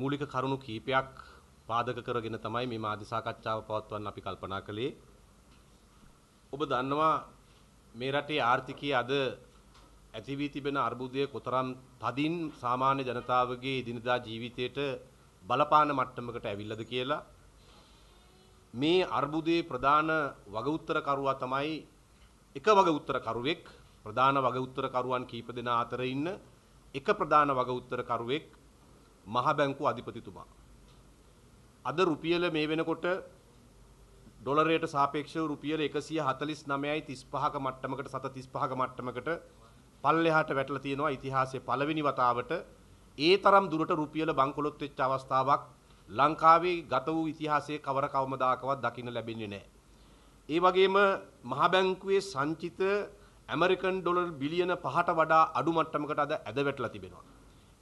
මූලික කරුණු කීපයක් පාදක කරගෙන තමයි මේ මාධ්‍ය සාකච්ඡාව පවත්වන්න අපි කල්පනා කළේ. ඔබ දන්නවා මේ රටේ ආර්ථිකයේ අද ඇති වී තිබෙන අර්බුදය කොතරම් තදින් සාමාන්‍ය ජනතාවගේ දිනදා ජීවිතයට බලපාන මට්ටමකට ඇවිල්ලාද කියලා මේ අර්බුදයේ ප්‍රධාන වගඋත්තරකරුවා තමයි එක වගඋත්තරකරුවෙක් ප්‍රධාන වගඋත්තරකරුවන් කීප දෙනා අතර ඉන්න එක ප්‍රධාන වගඋත්තරකරුවෙක් මහ බැංකු අධිපතිතුමා. අද රුපියල මේ වෙනකොට ඩොලරයට සාපේක්ෂව රුපියල 149.35ක මට්ටමකට සත 35ක මට්ටමකට පල්ලෙහාට වැටලා තියෙනවා ඉතිහාසයේ පළවෙනි වතාවට ඒ තරම් දුරට රුපියල බංකොලොත් වෙච්ච අවස්ථාවක් ලංකාවේ ගත වූ ඉතිහාසයේ කවර කවමදාකවත් දකින්න ලැබෙන්නේ නැහැ. ඒ වගේම මහ බැංකුවේ සංචිත ඇමරිකන් ඩොලර් බිලියන 5ට වඩා අඩු මට්ටමකට අද ඇද වැටලා තිබෙනවා.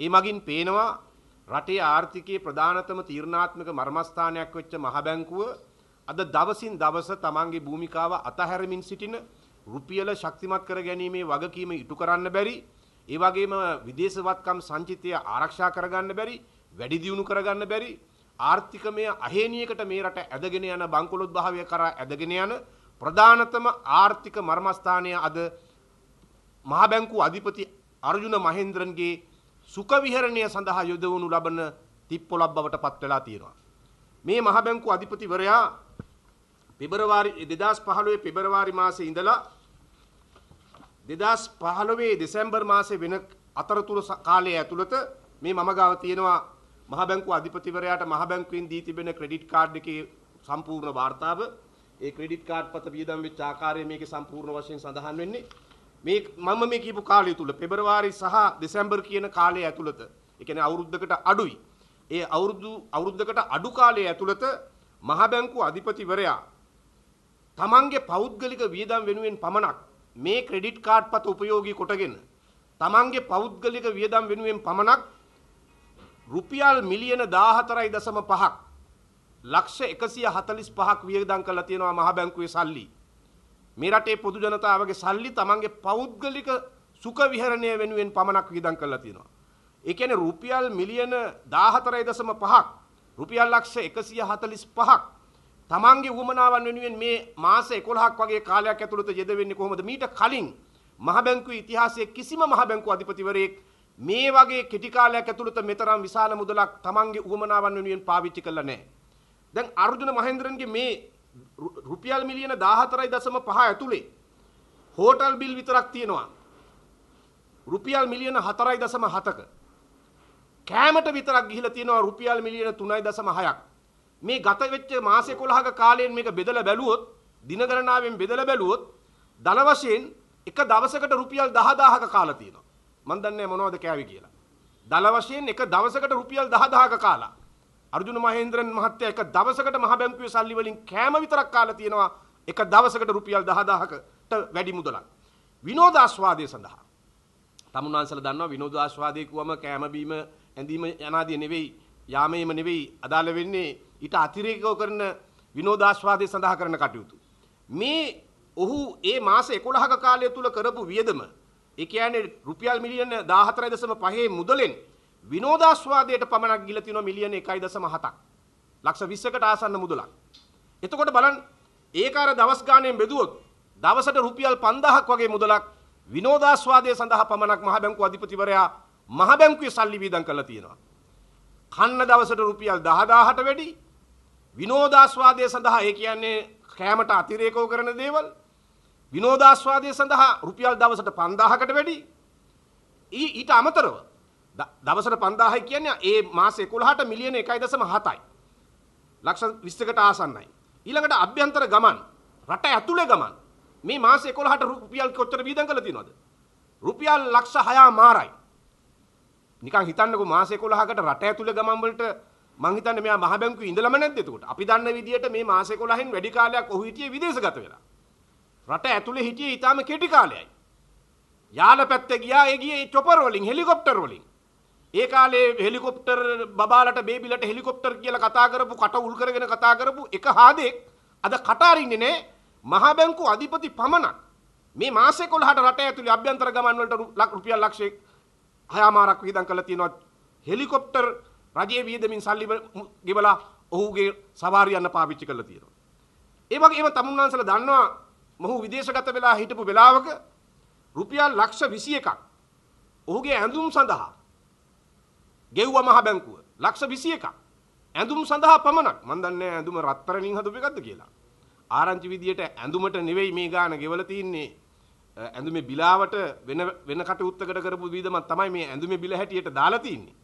ඒ මගින් පේනවා රටේ ආර්ථිකයේ ප්‍රධානතම තීරණාත්මක මර්මස්ථානයක් වෙච්ච මහ බැංකුව අද දවසින් දවස තමන්ගේ භූමිකාව අතහැරමින් සිටින රුපියල ශක්තිමත් කර ගැනීමේ වගකීම ඉටු කරන්න බැරි ඒ වගේම විදේශවත්කම් සංචිතය ආරක්ෂා කරගන්න බැරි වැඩි දියුණු කරගන්න බැරි ආර්ථිකමය අහේනියකට මේ රට ඇදගෙන යන බංකොලොත් භාවය කරා ඇදගෙන යන ප්‍රධානතම ආර්ථික මර්මස්ථානය අද මහ බැංකු අධිපති අර්ජුන මහේන්ද්‍රන්ගේ සුඛ විහරණය සඳහා යොදවනු ලබන තිප්පොළක් බවට පත් වෙලා තියෙනවා. මේ මහ බැංකු අධිපතිවරයා පෙබරවාරි 2015 පෙබරවාරි මාසේ ඉඳලා 2015 දෙසැම්බර් මාසේ වෙන අතරතුර කාලය ඇතුළත මේ මම ගාව තියෙනවා මහ බැංකු අධිපතිවරයාට මහ බැංකුවෙන් දී තිබෙන ක්‍රෙඩිට් කාඩ් එකේ සම්පූර්ණ වාර්තාව ඒ ක්‍රෙඩිට් කාඩ් පත වියදම් වෙච්ච ආකාරය මේකේ සම්පූර්ණ වශයෙන් සඳහන් වෙන්නේ මේ මම මේ කියපු කාලය තුල පෙබරවාරි සහ දෙසැම්බර් කියන කාලය ඇතුළත ඒ කියන්නේ අවුරුද්දකට අඩුයි. ඒ අවුරුදු අවුරුද්දකට අඩු කාලය ඇතුළත මහ බැංකු අධිපතිවරයා තමන්ගේ පෞද්ගලික වියදම් වෙනුවෙන් පමණක් මේ ක්‍රෙඩිට් කාඩ් පත උපයෝගී කොටගෙන තමන්ගේ පෞද්ගලික වියදම් වෙනුවෙන් පමණක් රුපියල් මිලියන 14.5ක් ලක්ෂ 145ක් වියදම් කළා තියෙනවා මහ බැංකුවේ සල්ලි. මේ රටේ පොදු ජනතාවගේ සල්ලි තමන්ගේ පෞද්ගලික සුඛ විහරණය වෙනුවෙන් පමණක් වියදම් කරලා තියෙනවා. ඒ කියන්නේ රුපියල් මිලියන 14.5ක් රුපියල් ලක්ෂ 145ක් තමන්ගේ වුමනාවන් වෙනුවෙන් මේ මාස 11ක් වගේ කාලයක් ඇතුළත යෙද වෙන්නේ කොහොමද මීට කලින් මහ බැංකුවේ ඉතිහාසයේ කිසිම මහ බැංකුව අධිපතිවරයෙක් මේ වගේ කෙටි කාලයක් ඇතුළත මෙතරම් විශාල මුදලක් තමන්ගේ වුමනාවන් වෙනුවෙන් පාවිච්චි කළා නැහැ. දැන් අර්ජුන මහේන්ද්‍රන්ගේ මේ රුපියල් මිලියන 14.5 ඇතුලේ හෝටල් බිල් විතරක් තියෙනවා. රුපියල් මිලියන 4.7ක. කෑමට විතරක් ගිහිලා තියෙනවා රුපියල් මිලියන 3.6ක්. මේ ගත වෙච්ච මාස 11ක කාලයෙන් මේක බෙදලා බැලුවොත් දින ගණනාවෙන් බෙදලා බැලුවොත් ධන වශයෙන් එක දවසකට රුපියල් 10000ක කාලා තියෙනවා. මන් දන්නේ මොනවද කෑවේ කියලා. දල වශයෙන් එක දවසකට රුපියල් 10000ක කාලා. අර්ජුන මහේන්ද්‍රන් මහත්තයා එක දවසකට මහ බැංකුවේ සල්ලි වලින් කෑම විතරක් කාලා තියෙනවා එක දවසකට රුපියල් 10000කට වැඩි මුදලක් විනෝදාස්වාදයේ සඳහා තමුන්වන්සලා දන්නවා විනෝදාස්වාදයේ කියවම කෑම බීම ඇඳීම යනාදී නෙවෙයි යාමේම නෙවෙයි අදාළ වෙන්නේ ඊට අතිරේකව කරන විනෝදාස්වාදයේ සඳහා කරන කටයුතු මේ ඔහු ඒ මාස 11ක කාලය තුල කරපු වියදම ඒ කියන්නේ රුපියල් මිලියන 14.5 මුදලෙන් විනෝදාස්වාදයට පමණක් ගිල තියෙනවා මිලියන 1.7ක්. ලක්ෂ 20කට ආසන්න මුදලක්. එතකොට බලන්න ඒක අර දවස් ගාණයෙන් බෙදුවොත් දවසට රුපියල් 5000ක් වගේ මුදලක් විනෝදාස්වාදය සඳහා පමණක් මහ බැංකුව අධිපතිවරයා මහ බැංකුවේ සල්ලි වීදම් කරලා තියෙනවා. කන්න දවසට රුපියල් 10000ට වැඩි විනෝදාස්වාදය සඳහා ඒ කියන්නේ කෑමට අතිරේකව කරන දේවල් විනෝදාස්වාදය සඳහා රුපියල් දවසට 5000කට වැඩි ඊට අමතරව දවසට 5000යි කියන්නේ ඒ මාස 11ට මිලියන 1.7යි. ලක්ෂ 20කට ආසන්නයි. ඊළඟට අභ්‍යන්තර ගමන් රට ඇතුලේ ගමන් මේ මාස 11ට රුපියල් කොච්චර වියදම් කරලා තියෙනවද? රුපියල් ලක්ෂ 6මාරයි. නිකන් හිතන්නකෝ මාස 11කට රට ඇතුලේ ගමන් වලට මං හිතන්නේ මෙයා මහ බැංකුවේ ඉඳලම නැද්ද එතකොට? අපි දන්න විදිහට මේ මාස 11න් වැඩි කාලයක් ඔහු හිටියේ විදේශගත වෙලා. රට ඇතුලේ හිටියේ ඊටාම කෙටි කාලයයි. යාල පැත්තේ ගියා ඒ ගියේ චොපර් වලින් හෙලිකොප්ටර් වලින්. ඒ කාලේ හෙලිකොප්ටර් බබාලට බේබිලට හෙලිකොප්ටර් කියලා කතා කරපු කට උල් කරගෙන කතා කරපු එක හාදෙක් අද කට අරින්නේ නැහැ මහා බැංකු අධිපති පමණක් මේ මාස 11ට රට ඇතුළේ අභ්‍යන්තර ගමන් වලට රුපියල් ලක්ෂ 6මාරක් වියදම් කරලා තියෙනවා හෙලිකොප්ටර් රජයේ වියදමින් සල්ලි ගෙවලා ඔහුගේ සවාරියන්න පාවිච්චි කරලා තියෙනවා ඒ වගේම තමුන්වන්සලා දන්නවා මොහු විදේශගත වෙලා හිටපු වෙලාවක රුපියල් ලක්ෂ 21ක් ඔහුගේ ඇඳුම් සඳහා ගෙව්වා මහ බැංකුව ලක්ෂ 21ක් ඇඳුම් සඳහා පමණක් මන් දන්නේ ඇඳුම රත්තරණින් හදපු එකක්ද කියලා ආරංචි විදියට ඇඳුමට නෙවෙයි මේ ගාන ගෙවලා තින්නේ ඇඳුමේ බිලාවට වෙන වෙන කටයුත්තකට කරපු විදමක් තමයි මේ ඇඳුමේ බිල හැටියට දාලා තින්නේ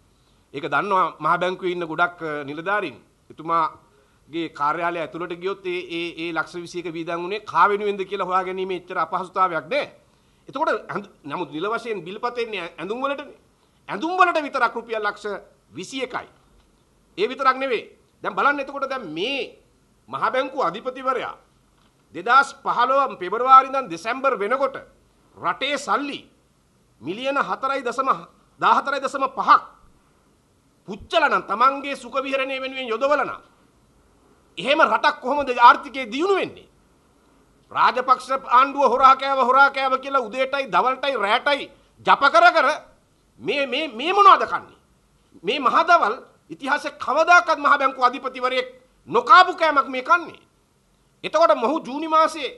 ඒක දන්නවා මහ බැංකුවේ ඉන්න ගොඩක් නිලධාරීන් එතුමාගේ කාර්යාලය ඇතුළට ගියොත් ඒ ඒ ඒ ලක්ෂ 21 වීදම් උනේ කා වෙනුවෙන්ද කියලා හොයාගැනීමේ එච්චර අපහසුතාවයක් නැහැ එතකොට නමුත් නිල වශයෙන් බිල්පතෙන්නේ ඇඳුම් වලටනේ ඇඳුම් වලට විතරක් රුපියල් ලක්ෂ 21යි. ඒ විතරක් නෙවෙයි. දැන් බලන්න එතකොට දැන් මේ මහ බැංකු අධිපතිවරයා 2015 පෙබරවාරි ඉඳන් දෙසැම්බර් වෙනකොට රටේ සල්ලි මිලියන 4.14.5ක් පුච්චලනම් Tamange සුඛ විහරණය වෙනුවෙන් යොදවලනම් එහෙම රටක් කොහොමද ආර්ථිකයේ දියුණු වෙන්නේ? රාජපක්ෂ ආණ්ඩුව හොරා කෑව හොරා කෑව කියලා උදේටයි දවල්ටයි රැටයි ජප කර කර මේ මේ මේ මොනවද කන්නේ? මේ මහදවල් ඉතිහාසයේ කවදාකවත් මහ බැංකු අධිපතිවරයෙක් නොකාපු කෑමක් මේ කන්නේ. එතකොට මොහු ජූනි මාසයේ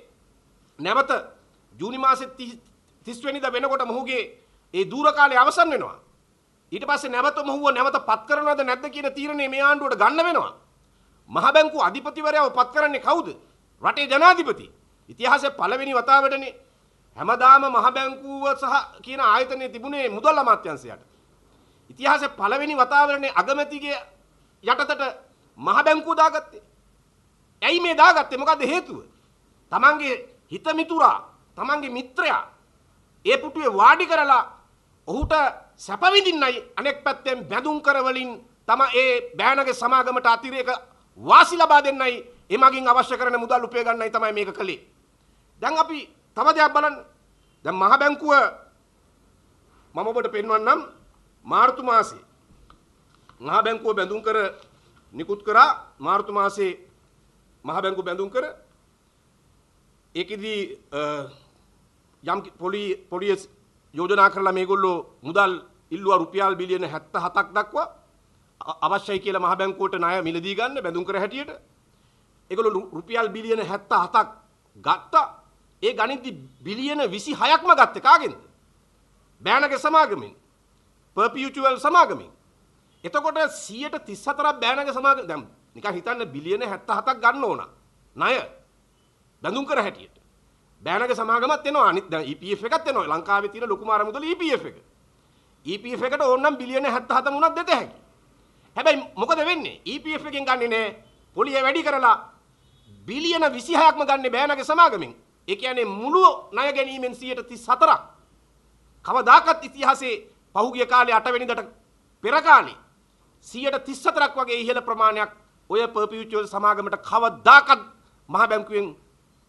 නැවත ජූනි මාසයේ 30 වෙනිදා වෙනකොට මොහුගේ ඒ දූර කාලය අවසන් වෙනවා. ඊට පස්සේ නැවත මොහුව නැවත පත් කරනවද නැද්ද කියන තීරණය මේ ආණ්ඩුවට ගන්න වෙනවා. මහ බැංකු අධිපතිවරයව පත් කරන්නේ කවුද? රටේ ජනාධිපති. ඉතිහාසයේ පළවෙනි වතාවටනේ හැමදාම මහ බැංකුව සහ කියන ආයතනයේ තිබුණේ මුදල් අමාත්‍යංශයට. ඉතිහාසයේ පළවෙනි වතාවරණේ අගමැතිගේ යටතට මහ බැංකුව දාගත්තේ. ඇයි මේ දාගත්තේ? මොකද හේතුව? තමන්ගේ හිත මිතුරා, තමන්ගේ මිත්‍රයා ඒ පුටුවේ වාඩි කරලා ඔහුට සැප විඳින්නයි අනෙක් පැත්තෙන් බැඳුම් කර වලින් තම ඒ බෑනගේ සමාගමට අතිරේක වාසි ලබා දෙන්නයි එමගින් අවශ්‍ය කරන මුදල් උපය ගන්නයි තමයි මේක කළේ. දැන් අපි තව දෙයක් බලන්න. දැන් මහ බැංකුව මම ඔබට පෙන්වන්නම් මාර්තු මාසේ මහ බැංකුව බැඳුම් කර නිකුත් කරා මාර්තු මාසේ මහ බැංකුව බැඳුම් කර ඒකෙදී යම් පොලි පොලිස් යෝජනා කරලා මේගොල්ලෝ මුදල් ඉල්ලුවා රුපියල් බිලියන 77ක් දක්වා අවශ්‍යයි කියලා මහ බැංකුවට ණය මිලදී ගන්න බැඳුම් කර හැටියට ඒගොල්ලෝ රුපියල් බිලියන 77ක් ගත්තා ඒ ගණිද්දි බිලියන 26ක්ම ගත්තේ කාගෙන්ද? බෑනගේ සමාගමෙන්. perpetual සමාගමෙන්. එතකොට 134ක් බෑනගේ සමාගම දැන් නිකන් හිතන්න බිලියන 77ක් ගන්න ඕන. ණය. බඳුන් කර හැටියට. බෑනගේ සමාගමත් එනවා. අනිත් දැන් EPF එකත් එනවා. ලංකාවේ තියෙන ලොකුම ආරමුදල EPF එක. EPF එකට ඕනනම් බිලියන 77 වුණත් දෙත හැකියි. හැබැයි මොකද වෙන්නේ? EPF එකෙන් ගන්නේ නෑ. පොලිය වැඩි කරලා බිලියන 26ක්ම ගන්නේ බෑනගේ සමාගමෙන්. ඒ කියන්නේ මුළු ණය ගැනීමෙන් 134ක් කවදාකවත් ඉතිහාසයේ පහුගිය කාලේ 8 වෙනිදාට පෙර කාලේ 134ක් වගේ ඉහළ ප්‍රමාණයක් ඔය පර්පියුචුවල් සමාගමට කවදාකවත් මහ බැංකුවෙන්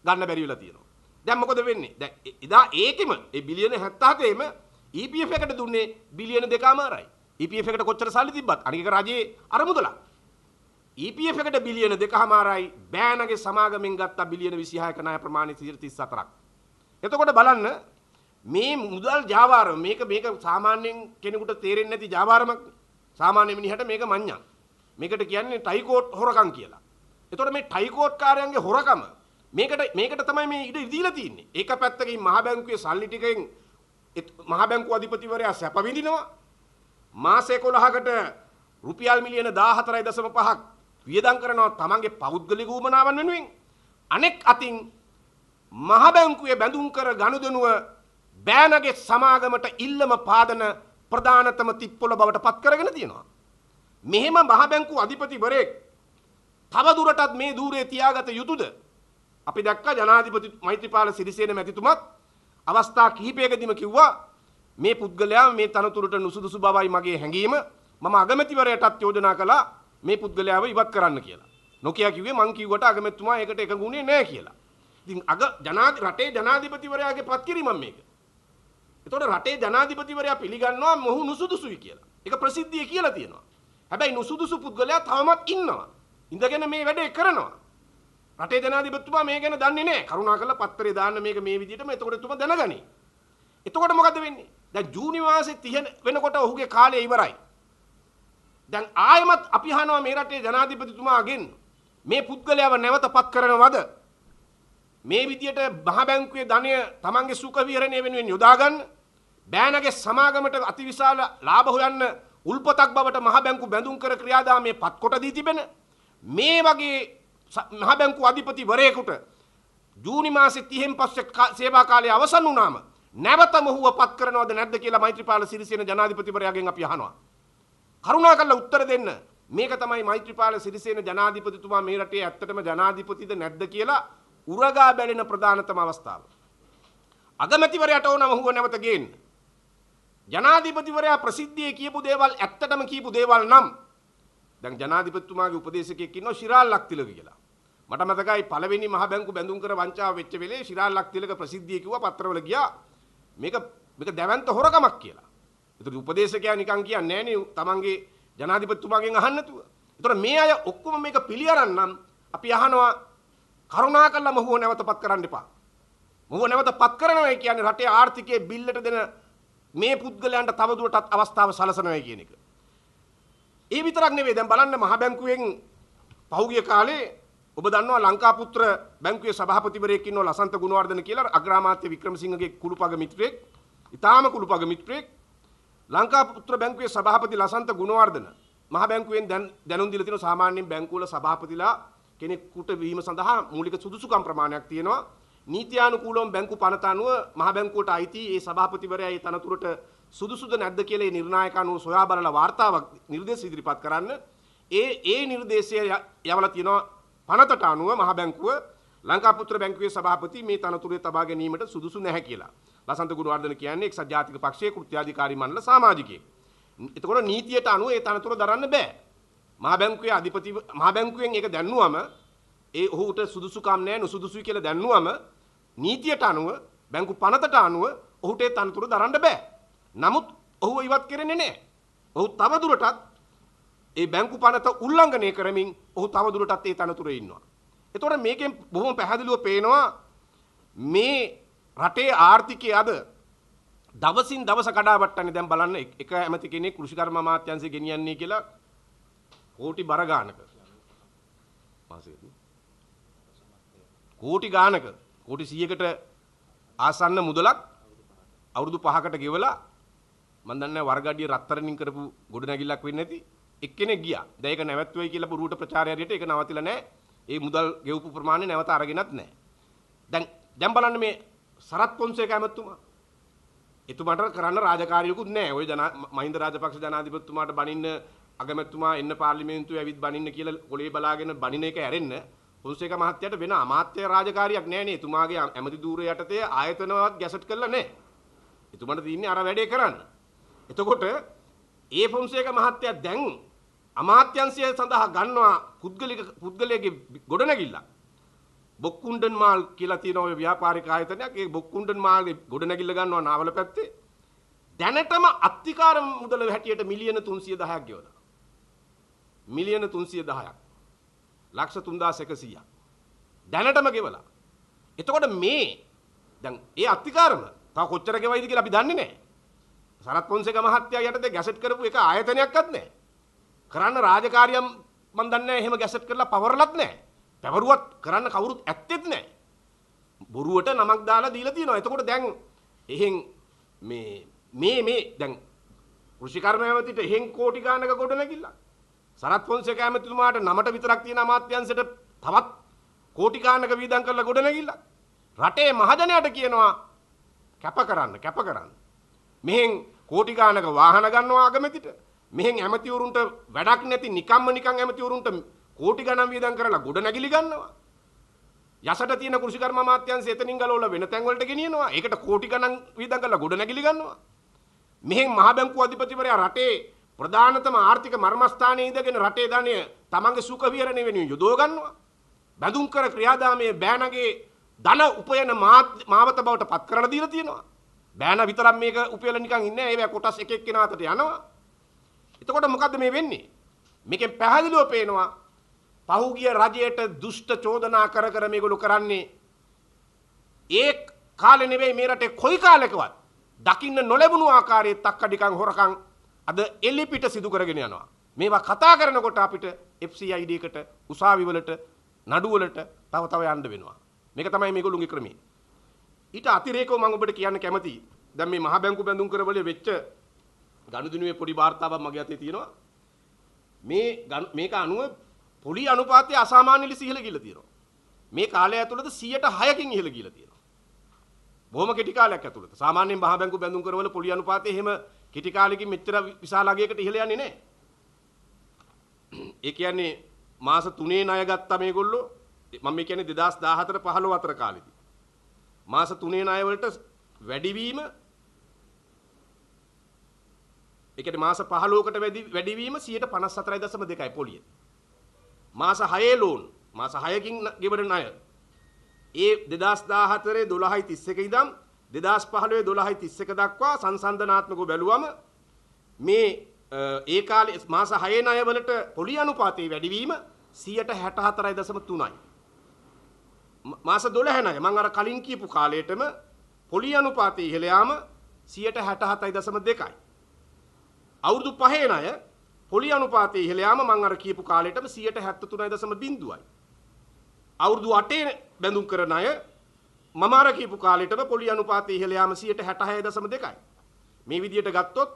ගන්න බැරි වෙලා තියෙනවා. දැන් මොකද වෙන්නේ? දැන් එදා ඒකෙම ඒ බිලියන 77ෙම EPF එකට දුන්නේ බිලියන 2කමාරයි. EPF එකට කොච්චර සල්ලි තිබ්බත් අනික රජයේ අරමුදලක්. EPF එකට බිලියන 2කමාරයි බෑනගේ සමාගමෙන් ගත්ත බිලියන 26ක ණය ප්‍රමාණය 34ක්. එතකොට බලන්න මේ මුදල් ජාවාර මේක මේක සාමාන්‍යයෙන් කෙනෙකුට තේරෙන්නේ නැති ජාවාරමක් සාමාන්‍ය මිනිහට මේක මඤ්ඤා. මේකට කියන්නේ ටයිකෝට් හොරකම් කියලා. එතකොට මේ ටයිකෝට් කාර්යයන්ගේ හොරකම මේකට මේකට තමයි මේ ඉඩ දීලා තින්නේ. ඒක පැත්තකින් මහ බැංකුවේ සල්ලි ටිකෙන් මහ බැංකුව අධිපතිවරයා සැප විඳිනවා. මාස 11කට රුපියල් මිලියන 14.5ක් වියදම් කරනවා තමන්ගේ පෞද්ගලික උමනාවන් වෙනුවෙන් අනෙක් අතින් මහ බැංකුවේ බැඳුම් කර ගනුදෙනුව බෑනගේ සමාගමට ඉල්ලම පාදන ප්‍රධානතම තිප්පොළ බවට පත් කරගෙන තියෙනවා. මෙහෙම මහ බැංකු අධිපතිවරයෙක් තව දුරටත් මේ দূරේ තියාගත යුතුද? අපි දැක්කා ජනාධිපති මෛත්‍රීපාල සිරිසේන මැතිතුමත් අවස්ථා කිහිපයකදීම කිව්වා මේ පුද්ගලයා මේ තනතුරට නුසුදුසු බවයි මගේ හැඟීම. මම අගමැතිවරයටත් යෝජනා කළා මේ පුද්ගලයාව ඉවත් කරන්න කියලා. නොකිය කිව්වේ මං කිව්වට අගමැතිතුමා ඒකට එකඟුනේ නැහැ කියලා. ඉතින් අග ජනාධි රටේ ජනාධිපතිවරයාගේ පත්කිරීමක් මේක. එතකොට රටේ ජනාධිපතිවරයා පිළිගන්නවා මොහු නුසුදුසුයි කියලා. ඒක ප්‍රසිද්ධිය කියලා තියෙනවා. හැබැයි නුසුදුසු පුද්ගලයා තවමත් ඉන්නවා. ඉඳගෙන මේ වැඩේ කරනවා. රටේ ජනාධිපතිතුමා මේ ගැන දන්නේ නැහැ. කරුණාකරලා පත්‍රය දාන්න මේක මේ විදිහටම එතකොට එතුමා දැනගනි. එතකොට මොකද වෙන්නේ? දැන් ජූනි මාසේ 30 වෙනකොට ඔහුගේ කාලය ඉවරයි. දැන් ආයමත් අපි අහනවා මේ රටේ ජනාධිපතිතුමාගෙන් මේ පුද්ගලයාව නැවතපත් කරනවද මේ විදියට මහ බැංකුවේ ධනය තමන්ගේ සුඛ විහරණය වෙනුවෙන් යොදා ගන්න බෑනගේ සමාගමට අතිවිශාල ලාභ හොයන්න උල්පතක් බවට මහ බැංකු බැඳුම් කර ක්‍රියාදාමයේ පත්කොට දී තිබෙන මේ වගේ මහ බැංකු අධිපතිවරයෙකුට ජූනි මාසේ 30න් පස්සේ සේවා කාලය අවසන් වුණාම නැවත මොහුව පත් කරනවද නැද්ද කියලා මෛත්‍රීපාල සිරිසේන ජනාධිපතිවරයාගෙන් අපි අහනවා කරුණාකරලා උත්තර දෙන්න. මේක තමයි මෛත්‍රීපාල සිරිසේන ජනාධිපතිතුමා මේ රටේ ඇත්තටම ජනාධිපතිද නැද්ද කියලා උරගා බැලෙන ප්‍රධානතම අවස්ථාව. අගමැතිවරයාට ඕනම හුව නැවත ගේන්න. ජනාධිපතිවරයා ප්‍රසිද්ධියේ කියපු දේවල් ඇත්තටම කියපු දේවල් නම් දැන් ජනාධිපතිතුමාගේ උපදේශකයෙක් ඉන්නවා ශිරාල් ලක්තිලක කියලා. මට මතකයි පළවෙනි මහ බැංකු බැඳුම් කර වංචාව වෙච්ච වෙලේ ශිරාල් ලක්තිලක ප්‍රසිද්ධිය කිව්වා පත්‍රවල ගියා මේක මේක දැවැන්ත හොරකමක් කියලා. ඒතර උපදේශකයා නිකන් කියන්නේ නෑනේ තමන්ගේ ජනාධිපතිතුමාගෙන් අහන්න නැතුව. ඒතර මේ අය ඔක්කොම මේක පිළිඅරන් නම් අපි අහනවා කරුණාකරලා මොහුව නැවතපත් කරන්න එපා. මොහුව නැවතපත් කරනවා කියන්නේ රටේ ආර්ථිකයේ බිල්ලට දෙන මේ පුද්ගලයන්ට තවදුරටත් අවස්ථාව සලසනවා කියන එක. ඒ විතරක් නෙවෙයි දැන් බලන්න මහ බැංකුවෙන් පහුගිය කාලේ ඔබ දන්නවා ලංකා පුත්‍ර බැංකුවේ සභාපතිවරයෙක් ඉන්නවා ලසන්ත ගුණවර්ධන කියලා අග්‍රාමාත්‍ය වික්‍රමසිංහගේ කුළුපග මිත්‍රයෙක්. ඊටාම කුළුපග මිත්‍රයෙක්. ලංකාපුත්‍ර බැංකුවේ සභාපති ලසන්ත ගුණවර්ධන මහ බැංකුවෙන් දැන් දැනුම් දීලා තියෙන සාමාන්‍යයෙන් බැංකුවල සභාපතිලා කෙනෙකුට වීම සඳහා මූලික සුදුසුකම් ප්‍රමාණයක් තියෙනවා. නීත්‍යානුකූලව බැංකු පනත අනුව මහ බැංකුවට අයිති ඒ සභාපතිවරයා ඒ තනතුරට සුදුසුද නැද්ද කියලා ඒ නිර්ණායක අනුව සොයා බලලා වාර්තාවක් නිර්දේශ ඉදිරිපත් කරන්න. ඒ ඒ නිර්දේශය යවලා තියෙනවා පනතට අනුව මහ බැංකුව ලංකාපුත්‍ර බැංකුවේ සභාපති මේ තනතුරේ තබා ගැනීමට සුදුසු නැහැ කියලා. ලසන්ත ගුණවර්ධන කියන්නේ එක්සත් ජාතික පක්ෂයේ කෘත්‍යාධිකාරී මණ්ඩල සමාජිකයෙක්. එතකොට නීතියට අනුව ඒ තනතුර දරන්න බෑ. මහා බැංකුවේ අධිපති මහා බැංකුවෙන් ඒක දැන්නුවම ඒ ඔහුට සුදුසුකම් නැහැ නුසුදුසුයි කියලා දැන්නුවම නීතියට අනුව බැංකු පනතට අනුව ඔහුට ඒ තනතුර දරන්න බෑ. නමුත් ඔහුව ඉවත් කරන්නේ නැහැ. ඔහු තවදුරටත් ඒ බැංකු පනත උල්ලංඝනය කරමින් ඔහු තවදුරටත් ඒ තනතුරේ ඉන්නවා. එතකොට මේකෙන් බොහොම පැහැදිලිව පේනවා මේ රටේ ආර්ථිකය අද දවසින් දවස කඩාවට්ටන්නේ දැන් බලන්න එක ඇමති කෙනෙක් කෘෂිකර්ම අමාත්‍යාංශය ගෙනියන්නේ කියලා කෝටි බර ගානක මාසෙට කෝටි ගානක කෝටි 100කට ආසන්න මුදලක් අවුරුදු 5කට ගෙවලා මම දන්නේ වර්ගඩිය රත්තරන්ින් කරපු ගොඩනැගිල්ලක් වෙන්නේ නැති එක්කෙනෙක් ගියා. දැන් ඒක නැවැත්වෙයි කියලා පුරුට ප්‍රචාරය හරියට ඒක නවතිලා නැහැ. ඒ මුදල් ගෙවපු ප්‍රමාණය නැවත අරගෙනත් නැහැ. දැන් දැන් බලන්න මේ සරත් පොන්සේක ඇමතුමා එතුමාට කරන්න රාජකාරියකුත් නැහැ. ওই ජන මහින්ද රාජපක්ෂ ජනාධිපතිතුමාට බනින්න අගමැතිතුමා එන්න පාර්ලිමේන්තුවේ ඇවිත් බනින්න කියලා කොලේ බලාගෙන බනින එක ඇරෙන්න පොන්සේක මහත්තයාට වෙන අමාත්‍ය රාජකාරියක් නැහැ නේ. එතුමාගේ ඇමති ධූරය යටතේ ආයතනවත් ගැසට් කළා නැහැ. එතුමාට තියෙන්නේ අර වැඩේ කරන්න. එතකොට ඒ පොන්සේක මහත්තයා දැන් අමාත්‍යංශය සඳහා ගන්නවා පුද්ගලික පුද්ගලයේ ගොඩනැගිල්ලක්. බොක්කුණ්ඩන් මාල් කියලා තියෙන ওই ව්‍යාපාරික ආයතනයක්. ඒ බොක්කුණ්ඩන් මාල්ගේ ගොඩනැගිල්ල ගන්නවා නාවල පැත්තේ. දැනටම අත්තිකාර මුදල හැටියට මිලියන 310ක් ගෙවනවා. මිලියන 310ක්. ලක්ෂ 3100ක්. දැනටම ගෙවලා. එතකොට මේ දැන් ඒ අත්තිකාරම තව කොච්චර ගෙවයිද කියලා අපි දන්නේ නැහැ. සරත් පොන්සේක මහත්තයා යටතේ ගැසට් කරපු එක ආයතනයක්වත් නැහැ. කරන්න රාජකාරියම් මන් දන්නේ නැහැ එහෙම ගැසට් කරලා පවර්ලත් නැහැ. පැවරුවත් කරන්න කවුරුත් ඇත්තෙත් නැහැ. බොරුවට නමක් දාලා දීලා තියෙනවා. එතකොට දැන් එහෙන් මේ මේ මේ දැන් කෘෂිකර්ම ඇමතිට එහෙන් කෝටි ගානක ගොඩ නැගිලා. සරත් පොන්සේක ඇමතිතුමාට නමට විතරක් තියෙන අමාත්‍යංශයට තවත් කෝටි ගානක වීදම් කරලා ගොඩ නැගිලා. රටේ මහජනයාට කියනවා කැප කරන්න කැප කරන්න. මෙහෙන් කෝටි ගානක වාහන ගන්නවා අගමැතිට. මෙහෙන් ඇමතිවරුන්ට වැඩක් නැති නිකම්ම නිකන් ඇමතිවරුන්ට කෝටි ගණන් වියදම් කරලා ගොඩ නැගිලි ගන්නවා. යසට තියෙන කෘෂි කර්ම අමාත්‍යාංශය එතනින් ගලවලා වෙන තැන් වලට ගෙනියනවා. ඒකට කෝටි ගණන් වියදම් කරලා ගොඩ නැගිලි ගන්නවා. මෙහෙන් මහ බැංකුව අධිපතිවරයා රටේ ප්‍රධානතම ආර්ථික මර්මස්ථානයේ ඉඳගෙන රටේ ධනය තමන්ගේ සුඛ විහරණය වෙනුවෙන් යොදව ගන්නවා. බැඳුම් කර ක්‍රියාදාමයේ බෑනගේ ධන උපයන මාවත බවට පත් කරලා දීලා තියෙනවා. බෑන විතරක් මේක උපයලා නිකන් ඉන්නේ නැහැ. ඒවා කොටස් එක එක්කිනා අතට යනවා. එතකොට මොකද්ද මේ වෙන්නේ? මේකෙන් පැහැදිලිව පේනවා පහුගිය රජයට දුෂ්ට චෝදනා කර කර මේගොල්ලෝ කරන්නේ ඒ කාලේ නෙවෙයි මේ රටේ කොයි කාලෙකවත් දකින්න නොලැබුණු ආකාරයේ තක්කඩිකන් හොරකම් අද එලිපිට සිදු කරගෙන යනවා මේවා කතා කරනකොට අපිට FCID එකට උසාවි වලට නඩු වලට තව තව යන්න වෙනවා මේක තමයි මේගොල්ලෝගේ ක්‍රමය ඊට අතිරේකව මම ඔබට කියන්න කැමතියි දැන් මේ මහ බැංකු බැඳුම් කරවලේ වෙච්ච ගනුදෙනුවේ පොඩි වාර්තාවක් මගේ අතේ තියෙනවා මේ මේක අනුව පොලි අනුපාතය අසාමාන්‍ය ලෙස ඉහළ ගිහිල්ලා තියෙනවා. මේ කාලය ඇතුළත 106කින් ඉහළ ගිහිල්ලා තියෙනවා. බොහොම කෙටි කාලයක් ඇතුළත. සාමාන්‍යයෙන් මහා බැංකු බැඳුම් කරවල පොලි අනුපාතය එහෙම කෙටි කාලෙකින් මෙච්චර විශාල අගයකට ඉහළ යන්නේ නැහැ. ඒ කියන්නේ මාස 3 ණය ගත්තා මේගොල්ලෝ. මම මේ කියන්නේ 2014 15 අතර කාලෙදී. මාස 3 ණය වලට වැඩිවීම ඒ කියන්නේ මාස 15කට වැඩිවීම 54.2යි පොලියේ. මාස 6 ලෝන් මාස 6කින් ගෙවන ණය ඒ 2014 12.31 ඉඳන් 2015 12.31 දක්වා සංසන්දනාත්මකව බැලුවම මේ ඒ කාලේ මාස 6 ණය වලට පොලි අනුපාතයේ වැඩිවීම 164.3යි මාස 12 ණය මම අර කලින් කියපු කාලේටම පොලි අනුපාතයේ ඉහළ යාම 167.2යි අවුරුදු 5 ණය පොලි අනුපාතයේ ඉහළ යාම මම අර කියපු කාලෙටම 173.0යි. අවුරුදු 8 බැඳුම් කරන අය මම අර කියපු කාලෙටම පොලි අනුපාතයේ ඉහළ යාම 166.2යි. මේ විදිහට ගත්තොත්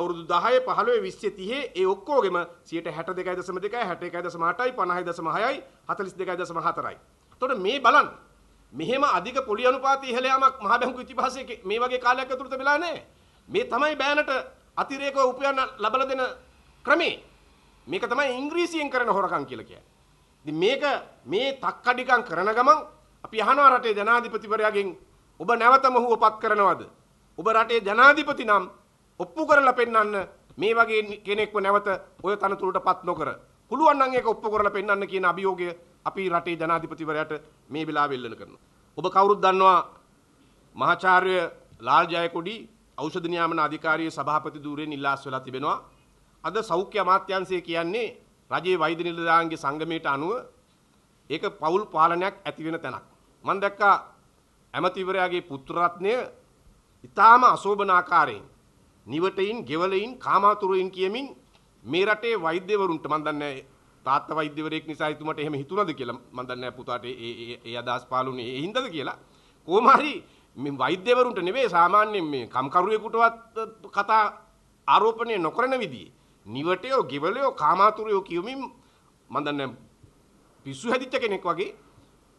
අවුරුදු 10 15 20 30 ඒ ඔක්කොගෙම 162.2 61.8යි 50.6යි 42.4යි. එතකොට මේ බලන්න මෙහෙම අධික පොලි අනුපාතය ඉහළ යාමක් මහ බැංකු ඉතිහාසයේ මේ වගේ කාලයක් ඇතුළත වෙලා නැහැ. මේ තමයි බෑනට අතිරේකව උපයන්න ලබලා දෙන ක්‍රමේ. මේක තමයි ඉංග්‍රීසියෙන් කරන හොරකම් කියලා කියන්නේ. ඉතින් මේක මේ තක්කඩිකම් කරන ගමන් අපි අහනවා රටේ ජනාධිපතිවරයාගෙන් ඔබ නැවත මොහු උපත් කරනවද? ඔබ රටේ ජනාධිපති නම් ඔප්පු කරලා පෙන්වන්න මේ වගේ කෙනෙක්ව නැවත ඔය තනතුරටපත් නොකර පුළුවන් නම් ඒක ඔප්පු කරලා පෙන්වන්න කියන අභියෝගය අපි රටේ ජනාධිපතිවරයාට මේ වෙලාවෙ එල්ලන කරනවා. ඔබ කවුරුත් දන්නවා මහාචාර්ය ලාල් ජයකොඩි ඖෂධ නියාමන අධිකාරියේ සභාපති ධූරයෙන් ඉල්ලාස් වෙලා තිබෙනවා. අද සෞඛ්‍ය අමාත්‍යාංශය කියන්නේ රජයේ වෛද්‍ය නිලධාරින්ගේ සංගමයට අනුව ඒක පවුල් පාලනයක් ඇති වෙන තැනක්. මම දැක්කා ඇමතිවරයාගේ පුත්‍ර රත්නය ඊටාම අශෝභනාකාරයෙන් නිවටයින්, ගෙවලයින්, කාමාතුරුයින් කියමින් මේ රටේ වෛද්‍යවරුන්ට මම දන්නේ තාත්තා වෛද්‍යවරයෙක් නිසා එතුමට එහෙම හිතුණද කියලා මම දන්නේ පුතාට ඒ ඒ අදහස් පාලුනේ ඒ හින්දාද කියලා කොහොම හරි මේ වෛද්‍යවරුන්ට නෙවෙයි සාමාන්‍යයෙන් මේ කම්කරුවෙකුටවත් කතා ආරෝපණය නොකරන විදිහේ නිවටයෝ ගෙවලයෝ කාමාතුරයෝ කියමින් මම දන්නේ පිස්සු හැදිච්ච කෙනෙක් වගේ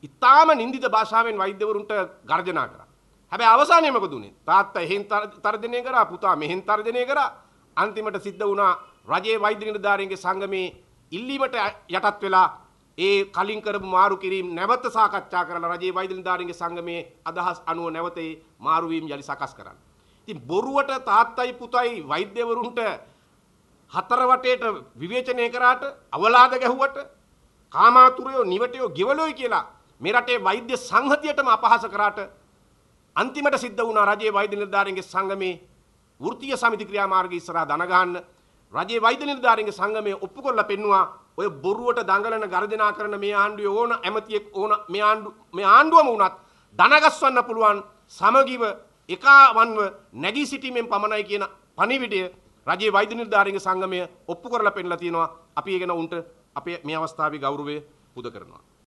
ඉතාම නින්දිත භාෂාවෙන් වෛද්‍යවරුන්ට ගර්ජනා කරා. හැබැයි අවසානයේ මොකද උනේ? තාත්තා එහෙන් තර්ජනය කරා, පුතා මෙහෙන් තර්ජනය කරා. අන්තිමට සිද්ධ වුණා රජයේ වෛද්‍ය නිලධාරීන්ගේ සංගමේ ඉල්ලීමට යටත් වෙලා ඒ කලින් කරපු මාරු කිරීම නැවත සාකච්ඡා කරලා රජයේ වෛද්‍ය නිලධාරීන්ගේ සංගමේ අදහස් අනුව නැවතේ මාරු වීම යලි සකස් කරන්න. ඉතින් බොරුවට තාත්තයි පුතයි වෛද්‍යවරුන්ට හතර වටේට විවේචනය කරාට අවලාද ගැහුවට කාමාතුරයෝ නිවටයෝ ගෙවලොයි කියලා මේ රටේ වෛද්‍ය සංහතියටම අපහාස කරාට අන්තිමට සිද්ධ වුණා රජයේ වෛද්‍ය නිලධාරීන්ගේ සංගමේ වෘත්තීය සමිති ක්‍රියාමාර්ගය ඉස්සරහා දන ගහන්න රජයේ වෛද්‍ය නිලධාරීන්ගේ සංගමයේ ඔප්පු කරලා පෙන්නවා ඔය බොරුවට දඟලන ගර්ජනා කරන මේ ආණ්ඩුවේ ඕන ඇමතියෙක් ඕන මේ ආණ්ඩු මේ ආණ්ඩුවම වුණත් දනගස්වන්න පුළුවන් සමගිව එකාවන්ව නැගී සිටීමෙන් පමණයි කියන පණිවිඩය රජයේ වෛද්‍ය නිලධාරීන්ගේ සංගමය ඔප්පු කරලා පෙන්නලා තියෙනවා අපි ඒ ගැන උන්ට අපේ මේ අවස්ථාවේ ගෞරවය පුද කරනවා